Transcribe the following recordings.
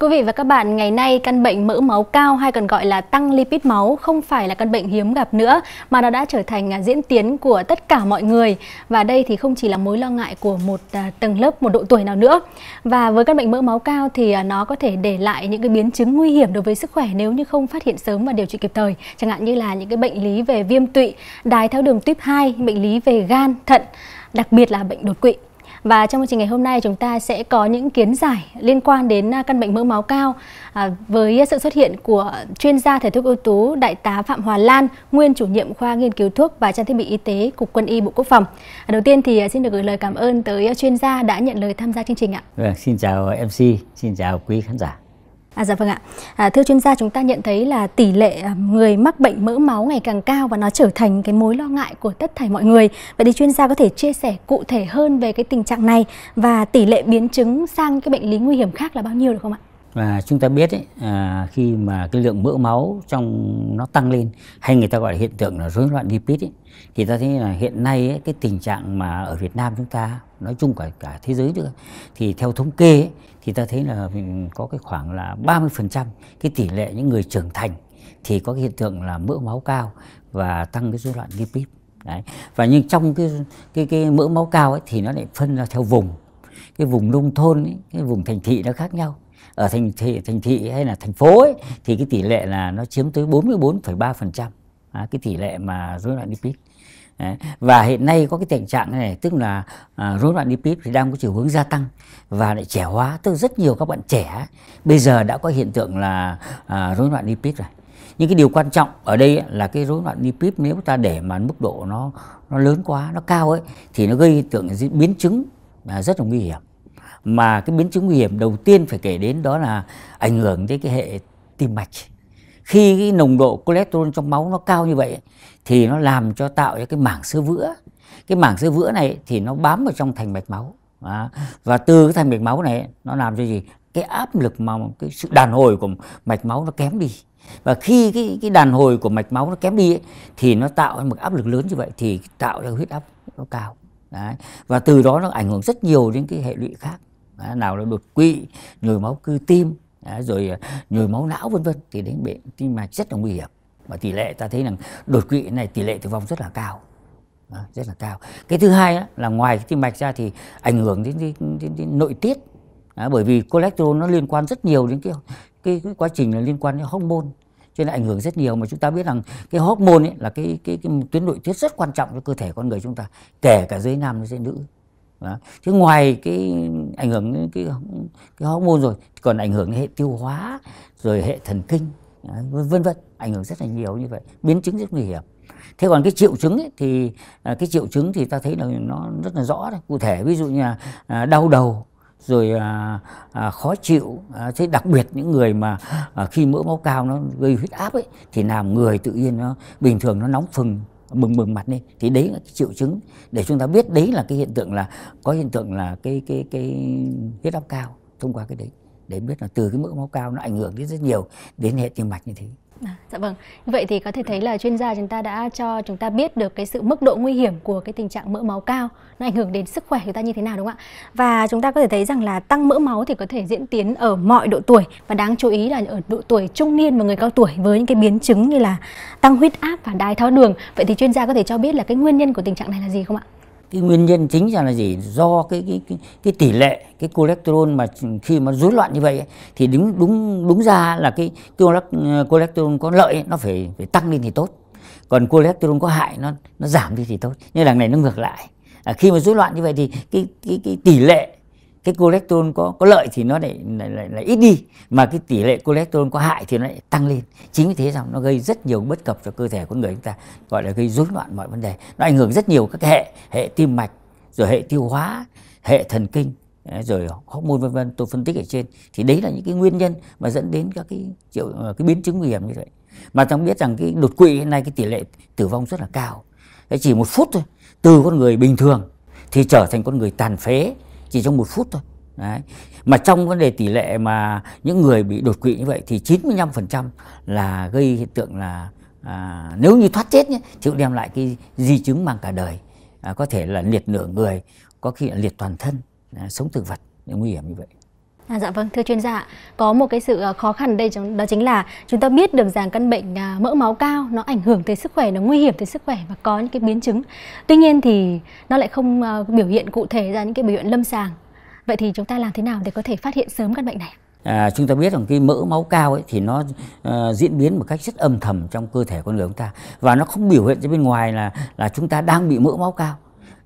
Thưa quý vị và các bạn, ngày nay căn bệnh mỡ máu cao hay còn gọi là tăng lipid máu không phải là căn bệnh hiếm gặp nữa mà nó đã trở thành à, diễn tiến của tất cả mọi người và đây thì không chỉ là mối lo ngại của một à, tầng lớp một độ tuổi nào nữa. Và với căn bệnh mỡ máu cao thì à, nó có thể để lại những cái biến chứng nguy hiểm đối với sức khỏe nếu như không phát hiện sớm và điều trị kịp thời, chẳng hạn như là những cái bệnh lý về viêm tụy, đái tháo đường tuyếp 2, bệnh lý về gan, thận, đặc biệt là bệnh đột quỵ. Và trong chương trình ngày hôm nay chúng ta sẽ có những kiến giải liên quan đến à, căn bệnh mỡ máu cao à, với sự xuất hiện của chuyên gia thể thuốc ưu tú Đại tá Phạm Hòa Lan, nguyên chủ nhiệm khoa nghiên cứu thuốc và trang thiết bị y tế Cục Quân y Bộ Quốc phòng. À, đầu tiên thì à, xin được gửi lời cảm ơn tới chuyên gia đã nhận lời tham gia chương trình ạ. Vâng, xin chào MC, xin chào quý khán giả. À, dạ vâng ạ. À, thưa chuyên gia, chúng ta nhận thấy là tỷ lệ à, người mắc bệnh mỡ máu ngày càng cao và nó trở thành cái mối lo ngại của tất thảy mọi người. Vậy thì chuyên gia có thể chia sẻ cụ thể hơn về cái tình trạng này và tỷ lệ biến chứng sang cái bệnh lý nguy hiểm khác là bao nhiêu được không ạ? và chúng ta biết ấy, à, khi mà cái lượng mỡ máu trong nó tăng lên hay người ta gọi là hiện tượng là rối loạn lipid ấy, thì ta thấy là hiện nay ấy, cái tình trạng mà ở Việt Nam chúng ta nói chung cả cả thế giới nữa thì theo thống kê ấy, thì ta thấy là mình có cái khoảng là 30% cái tỷ lệ những người trưởng thành thì có cái hiện tượng là mỡ máu cao và tăng cái rối loạn lipid đấy và nhưng trong cái cái cái mỡ máu cao ấy thì nó lại phân ra theo vùng cái vùng nông thôn ấy, cái vùng thành thị nó khác nhau ở thành thị, thành thị hay là thành phố ấy, thì cái tỷ lệ là nó chiếm tới 44,3% à, cái tỷ lệ mà rối loạn lipid Đấy. và hiện nay có cái tình trạng này tức là à, rối loạn lipid thì đang có chiều hướng gia tăng và lại trẻ hóa tức rất nhiều các bạn trẻ bây giờ đã có hiện tượng là à, rối loạn lipid rồi nhưng cái điều quan trọng ở đây ấy, là cái rối loạn lipid nếu ta để mà mức độ nó nó lớn quá nó cao ấy thì nó gây hiện tượng biến chứng à, rất là nguy hiểm mà cái biến chứng nguy hiểm đầu tiên phải kể đến đó là ảnh hưởng đến cái hệ tim mạch khi cái nồng độ cholesterol trong máu nó cao như vậy thì nó làm cho tạo ra cái mảng sơ vữa cái mảng sơ vữa này thì nó bám vào trong thành mạch máu và từ cái thành mạch máu này nó làm cho gì cái áp lực mà cái sự đàn hồi của mạch máu nó kém đi và khi cái cái đàn hồi của mạch máu nó kém đi ấy, thì nó tạo ra một áp lực lớn như vậy thì tạo ra huyết áp nó cao Đấy. và từ đó nó ảnh hưởng rất nhiều đến cái hệ lụy khác nào là đột quỵ nhồi máu cơ tim rồi à, nhồi máu não vân vân thì đến bệnh tim mạch rất là nguy hiểm và tỷ lệ ta thấy rằng đột quỵ này tỷ lệ tử vong rất là cao rất là cao cái thứ hai là ngoài tim mạch ra thì ảnh hưởng đến, đến, đến, đến nội tiết bởi vì cholesterol nó liên quan rất nhiều đến cái cái, cái quá trình là liên quan đến hormone cho nên ảnh hưởng rất nhiều mà chúng ta biết rằng cái hormone ấy là cái, cái cái tuyến nội tiết rất quan trọng cho cơ thể con người chúng ta kể cả giới nam và dưới nữ đó. chứ ngoài cái ảnh hưởng đến cái cái hormone rồi còn ảnh hưởng đến hệ tiêu hóa rồi hệ thần kinh đó, vân vân ảnh hưởng rất là nhiều như vậy biến chứng rất nguy hiểm thế còn cái triệu chứng ấy, thì à, cái triệu chứng thì ta thấy là nó rất là rõ đấy cụ thể ví dụ như là à, đau đầu rồi à, à, khó chịu à, thế đặc biệt những người mà à, khi mỡ máu cao nó gây huyết áp ấy thì làm người tự nhiên nó bình thường nó nóng phừng mừng mừng mặt lên thì đấy là cái triệu chứng để chúng ta biết đấy là cái hiện tượng là có hiện tượng là cái cái cái huyết áp cao thông qua cái đấy để biết là từ cái mỡ máu cao nó ảnh hưởng đến rất nhiều đến hệ tim mạch như thế. À, dạ vâng. Vậy thì có thể thấy là chuyên gia chúng ta đã cho chúng ta biết được cái sự mức độ nguy hiểm của cái tình trạng mỡ máu cao nó ảnh hưởng đến sức khỏe chúng ta như thế nào đúng không ạ? Và chúng ta có thể thấy rằng là tăng mỡ máu thì có thể diễn tiến ở mọi độ tuổi và đáng chú ý là ở độ tuổi trung niên và người cao tuổi với những cái biến chứng như là tăng huyết áp và đái tháo đường. Vậy thì chuyên gia có thể cho biết là cái nguyên nhân của tình trạng này là gì không ạ? cái nguyên nhân chính là gì do cái cái cái, cái tỷ lệ cái cholesterol mà khi mà rối loạn như vậy ấy, thì đúng đúng đúng ra là cái ờ, cholesterol có lợi ấy, nó phải phải tăng lên thì tốt còn cholesterol có hại nó nó giảm đi thì tốt nhưng đằng này nó ngược lại à, khi mà rối loạn như vậy thì cái cái cái tỷ lệ cái cholesterol có có lợi thì nó lại lại, lại, lại ít đi mà cái tỷ lệ cholesterol có hại thì nó lại tăng lên chính vì thế rằng nó gây rất nhiều bất cập cho cơ thể của người chúng ta gọi là gây rối loạn mọi vấn đề nó ảnh hưởng rất nhiều các hệ hệ tim mạch rồi hệ tiêu hóa hệ thần kinh rồi hormone vân vân tôi phân tích ở trên thì đấy là những cái nguyên nhân mà dẫn đến các cái triệu ờ, cái biến chứng nguy hiểm như vậy mà chúng biết rằng cái đột quỵ hiện nay cái tỷ lệ tử vong rất là cao chỉ một phút thôi từ con người bình thường thì trở thành con người tàn phế chỉ trong một phút thôi Đấy. Mà trong vấn đề tỷ lệ mà những người bị đột quỵ như vậy thì 95% là gây hiện tượng là à, nếu như thoát chết nhé, thì cũng đem lại cái di chứng mang cả đời. À, có thể là liệt nửa người, có khi là liệt toàn thân, à, sống thực vật, nguy hiểm như vậy. À, dạ vâng thưa chuyên gia có một cái sự ờ, khó khăn đây đó chính là chúng ta biết được rằng căn bệnh à, mỡ máu cao nó ảnh hưởng tới sức khỏe nó nguy hiểm tới sức khỏe và có những cái biến chứng tuy nhiên thì nó lại không ờ, biểu hiện cụ thể ra những cái biểu hiện lâm sàng vậy thì chúng ta làm thế nào để có thể phát hiện sớm căn bệnh này À, chúng ta biết rằng cái mỡ máu cao ấy thì nó uh, diễn biến một cách rất âm thầm trong cơ thể con người chúng ta và nó không biểu hiện ra bên ngoài là là chúng ta đang bị mỡ máu cao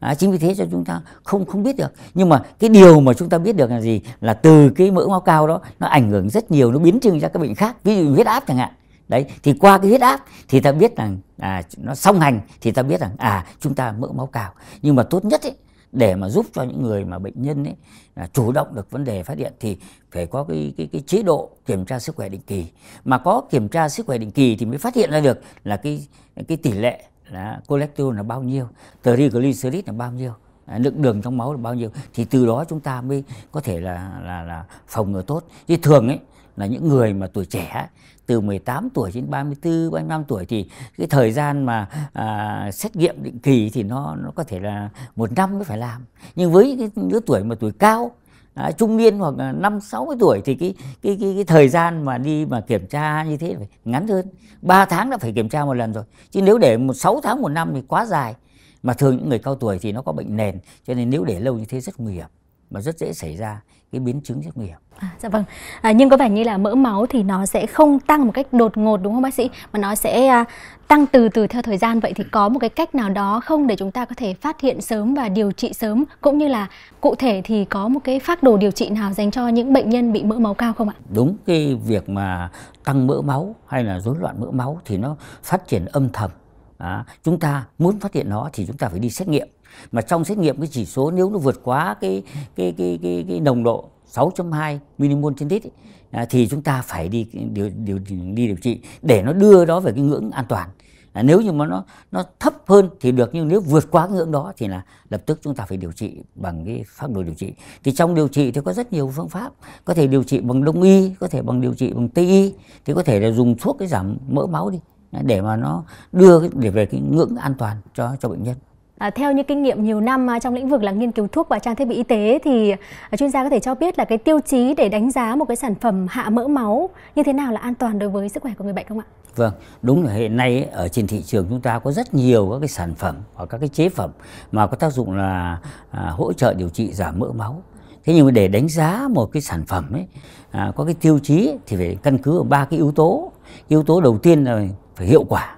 À, chính vì thế cho chúng ta không không biết được nhưng mà cái điều mà chúng ta biết được là gì là từ cái mỡ máu cao đó nó ảnh hưởng rất nhiều nó biến chứng ra các bệnh khác ví dụ huyết áp chẳng hạn đấy thì qua cái huyết áp thì ta biết rằng à, nó song hành thì ta biết rằng à chúng ta mỡ máu cao nhưng mà tốt nhất ấy, để mà giúp cho những người mà bệnh nhân ấy là chủ động được vấn đề phát hiện thì phải có cái cái cái chế độ kiểm tra sức khỏe định kỳ mà có kiểm tra sức khỏe định kỳ thì mới phát hiện ra được là cái cái tỷ lệ là cholesterol là bao nhiêu triglycerid là bao nhiêu à, lượng đường trong máu là bao nhiêu thì từ đó chúng ta mới có thể là là là phòng ngừa tốt chứ thường ấy là những người mà tuổi trẻ từ 18 tuổi đến 34 35 tuổi thì cái thời gian mà à, xét nghiệm định kỳ thì nó nó có thể là một năm mới phải làm nhưng với cái lứa tuổi mà tuổi cao à, trung niên hoặc năm sáu tuổi thì cái, cái cái cái thời gian mà đi mà kiểm tra như thế phải ngắn hơn 3 tháng đã phải kiểm tra một lần rồi chứ nếu để một sáu tháng một năm thì quá dài mà thường những người cao tuổi thì nó có bệnh nền cho nên nếu để lâu như thế rất nguy hiểm mà rất dễ xảy ra cái biến chứng rất nguy hiểm. À, dạ vâng. À, nhưng có vẻ như là mỡ máu thì nó sẽ không tăng một cách đột ngột đúng không bác sĩ? Mà nó sẽ à, tăng từ từ theo thời gian. Vậy thì có một cái cách nào đó không để chúng ta có thể phát hiện sớm và điều trị sớm cũng như là cụ thể thì có một cái phác đồ điều trị nào dành cho những bệnh nhân bị mỡ máu cao không ạ? Đúng cái việc mà tăng mỡ máu hay là rối loạn mỡ máu thì nó phát triển âm thầm. À, chúng ta muốn phát hiện nó thì chúng ta phải đi xét nghiệm mà trong xét nghiệm cái chỉ số nếu nó vượt quá cái cái cái cái, cái nồng độ 6.2 mmol trên lít à, thì chúng ta phải đi điều, điều đi điều trị để nó đưa đó về cái ngưỡng an toàn à, nếu như mà nó nó thấp hơn thì được nhưng nếu vượt quá ngưỡng đó thì là lập tức chúng ta phải điều trị bằng cái pháp đồ điều trị thì trong điều trị thì có rất nhiều phương pháp có thể điều trị bằng đông y có thể bằng điều trị bằng tây y thì có thể là dùng thuốc cái giảm mỡ máu đi à, để mà nó đưa để về cái ngưỡng an toàn cho cho bệnh nhân À, theo những kinh nghiệm nhiều năm à, trong lĩnh vực là nghiên cứu thuốc và trang thiết bị y tế thì à, chuyên gia có thể cho biết là cái tiêu chí để đánh giá một cái sản phẩm hạ mỡ máu như thế nào là an toàn đối với sức khỏe của người bệnh không ạ? Vâng, đúng là hiện nay ở trên thị trường chúng ta có rất nhiều các cái sản phẩm hoặc các cái chế phẩm mà có tác dụng là à, hỗ trợ điều trị giảm mỡ máu. Thế nhưng mà để đánh giá một cái sản phẩm ấy à, có cái tiêu chí thì phải căn cứ ở ba cái yếu tố. Yếu tố đầu tiên là phải hiệu quả.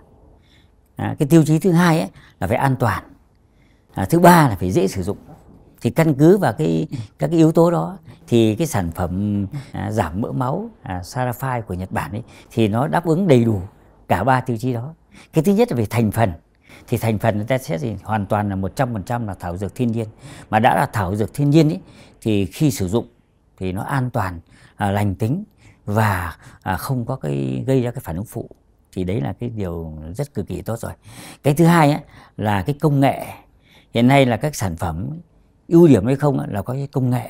À, cái tiêu chí thứ hai ấy là phải an toàn à, thứ ba là phải dễ sử dụng thì căn cứ vào cái các cái yếu tố đó thì cái sản phẩm à, giảm mỡ máu à, Sarafai của Nhật Bản ấy thì nó đáp ứng đầy đủ cả ba tiêu chí đó cái thứ nhất là về thành phần thì thành phần người ta sẽ gì hoàn toàn là 100% là thảo dược thiên nhiên mà đã là thảo dược thiên nhiên ấy thì khi sử dụng thì nó an toàn à, lành tính và à, không có cái gây ra cái phản ứng phụ thì đấy là cái điều rất cực kỳ tốt rồi cái thứ hai ấy, là cái công nghệ hiện nay là các sản phẩm ưu điểm hay không là có cái công nghệ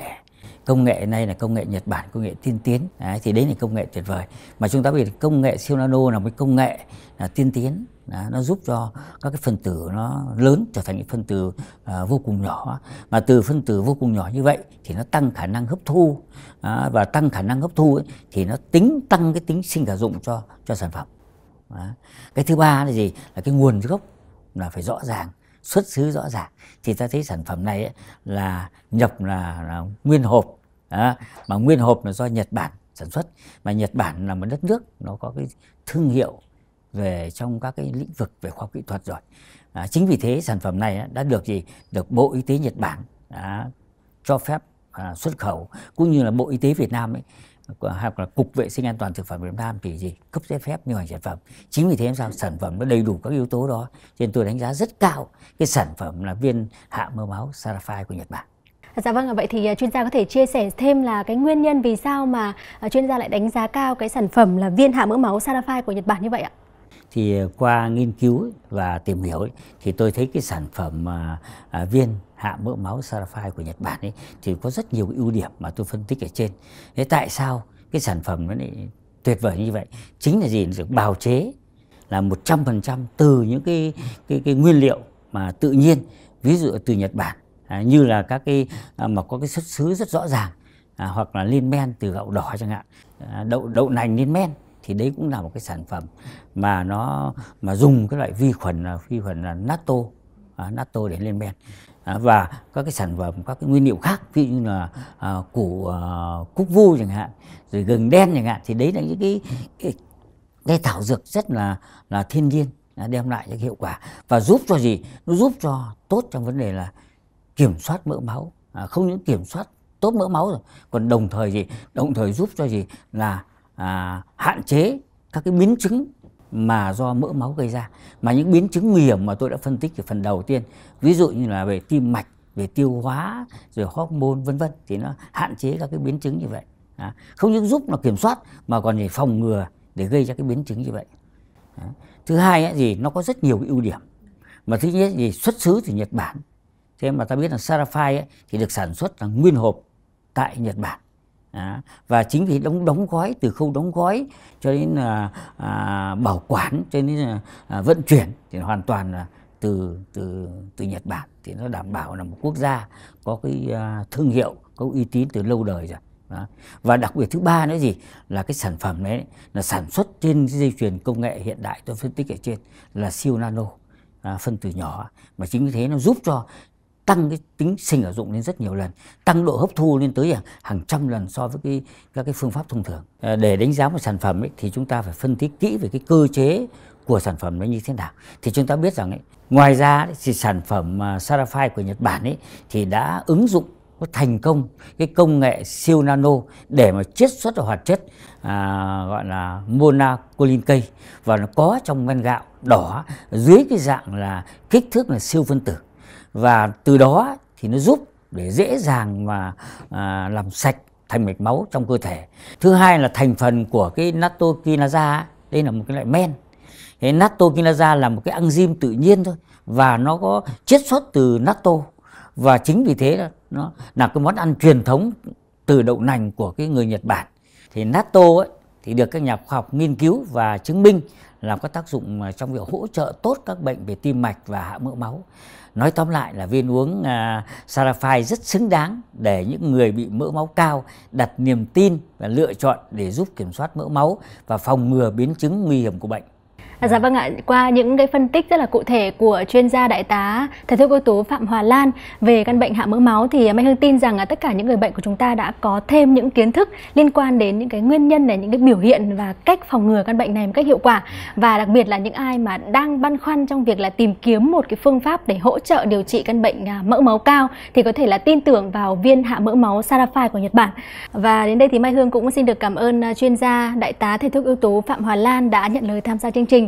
công nghệ này là công nghệ Nhật Bản công nghệ tiên tiến đấy, thì đấy là công nghệ tuyệt vời mà chúng ta biết công nghệ siêu nano là một công nghệ là tiên tiến đó, nó giúp cho các cái phân tử nó lớn trở thành những phân tử à, vô cùng nhỏ mà từ phân tử vô cùng nhỏ như vậy thì nó tăng khả năng hấp thu à, và tăng khả năng hấp thu ấy, thì nó tính tăng cái tính sinh khả dụng cho cho sản phẩm đó. cái thứ ba là gì là cái nguồn gốc là phải rõ ràng xuất xứ rõ ràng thì ta thấy sản phẩm này ấy, là nhập là, là nguyên hộp à, mà nguyên hộp là do Nhật Bản sản xuất mà Nhật Bản là một đất nước nó có cái thương hiệu về trong các cái lĩnh vực về khoa học kỹ thuật rồi à, chính vì thế sản phẩm này đã được gì được Bộ Y tế Nhật Bản đã cho phép à, xuất khẩu cũng như là Bộ Y tế Việt Nam ấy hoặc là cục vệ sinh an toàn thực phẩm Việt Nam thì gì cấp giấy phép điều hành sản phẩm chính vì thế sao sản phẩm nó đầy đủ các yếu tố đó nên tôi đánh giá rất cao cái sản phẩm là viên hạ mơ máu Sarafai của Nhật Bản Dạ vâng, vậy thì à, chuyên gia có thể chia sẻ thêm là cái nguyên nhân vì sao mà à, chuyên gia lại đánh giá cao cái sản phẩm là viên hạ mỡ máu Sarafai của Nhật Bản như vậy ạ? thì à, qua nghiên cứu và tìm hiểu thì tôi thấy cái sản phẩm à, à, viên hạ mỡ máu Sarafai của Nhật Bản ấy thì có rất nhiều ưu điểm mà tôi phân tích ở trên. Thế tại sao cái sản phẩm nó lại tuyệt vời như vậy? Chính là gì? Được bào chế là 100% từ những cái cái cái nguyên liệu mà tự nhiên, ví dụ từ Nhật Bản như là các cái mà có cái xuất xứ rất rõ ràng hoặc là lên men từ gạo đỏ chẳng hạn, đậu đậu nành lên men thì đấy cũng là một cái sản phẩm mà nó mà dùng cái loại vi khuẩn là vi khuẩn là natto à, natto để lên men à, và các cái sản phẩm các cái nguyên liệu khác ví như là à, củ à, cúc vu chẳng hạn rồi gừng đen chẳng hạn thì đấy là những cái cái, cái thảo dược rất là là thiên nhiên đem lại những hiệu quả và giúp cho gì nó giúp cho tốt trong vấn đề là kiểm soát mỡ máu à, không những kiểm soát tốt mỡ máu rồi còn đồng thời gì đồng thời giúp cho gì là à, hạn chế các cái biến chứng mà do mỡ máu gây ra mà những biến chứng nguy hiểm mà tôi đã phân tích ở phần đầu tiên ví dụ như là về tim mạch về tiêu hóa rồi hormone vân vân thì nó hạn chế các cái biến chứng như vậy à, không những giúp là kiểm soát mà còn để phòng ngừa để gây ra cái biến chứng như vậy à. thứ hai ấy, thì nó có rất nhiều cái ưu điểm mà thứ nhất thì xuất xứ từ Nhật Bản thế mà ta biết là Sarafai thì được sản xuất là nguyên hộp tại Nhật Bản À, và chính vì đóng đóng gói từ khâu đóng gói cho đến là à, bảo quản cho đến là à, vận chuyển thì hoàn toàn là từ từ từ Nhật Bản thì nó đảm bảo là một quốc gia có cái à, thương hiệu có uy tín từ lâu đời rồi đó. và đặc biệt thứ ba nữa gì là cái sản phẩm đấy là sản xuất trên cái dây chuyền công nghệ hiện đại tôi phân tích ở trên là siêu nano à, phân tử nhỏ mà chính vì thế nó giúp cho tăng cái tính sinh ở dụng lên rất nhiều lần tăng độ hấp thu lên tới à, hàng, trăm lần so với cái, các cái phương pháp thông thường à, để đánh giá một sản phẩm ấy, thì chúng ta phải phân tích kỹ về cái cơ chế của sản phẩm nó như thế nào thì chúng ta biết rằng ấy, ngoài ra thì sản phẩm à, Sarafai của Nhật Bản ấy thì đã ứng dụng có thành công cái công nghệ siêu nano để mà chiết xuất hoạt chất à, gọi là monacolin cây và nó có trong men gạo đỏ dưới cái dạng là kích thước là siêu phân tử và từ đó thì nó giúp để dễ dàng mà à, làm sạch thành mạch máu trong cơ thể thứ hai là thành phần của cái nattokinase đây là một cái loại men cái nattokinase là một cái enzyme tự nhiên thôi và nó có chiết xuất từ natto và chính vì thế nó là cái món ăn truyền thống từ đậu nành của cái người Nhật Bản thì natto ấy thì được các nhà khoa học nghiên cứu và chứng minh là có tác dụng à, trong việc hỗ trợ tốt các bệnh về tim mạch và hạ mỡ máu. Nói tóm lại là viên uống à, Sarafai rất xứng đáng để những người bị mỡ máu cao đặt niềm tin và lựa chọn để giúp kiểm soát mỡ máu và phòng ngừa biến chứng nguy hiểm của bệnh. À, dạ vâng ạ, qua những cái phân tích rất là cụ thể của chuyên gia đại tá thầy thuốc ưu tú Phạm Hòa Lan về căn bệnh hạ mỡ máu thì à, Mai Hương tin rằng là tất cả những người bệnh của chúng ta đã có thêm những kiến thức liên quan đến những cái nguyên nhân này, những cái biểu hiện và cách phòng ngừa căn bệnh này một cách hiệu quả và đặc biệt là những ai mà đang băn khoăn trong việc là tìm kiếm một cái phương pháp để hỗ trợ điều trị căn bệnh à, mỡ máu cao thì có thể là tin tưởng vào viên hạ mỡ máu Sarafai của Nhật Bản. Và đến đây thì Mai Hương cũng xin được cảm ơn à, chuyên gia đại tá thầy thuốc ưu tú Phạm Hòa Lan đã nhận lời tham gia chương trình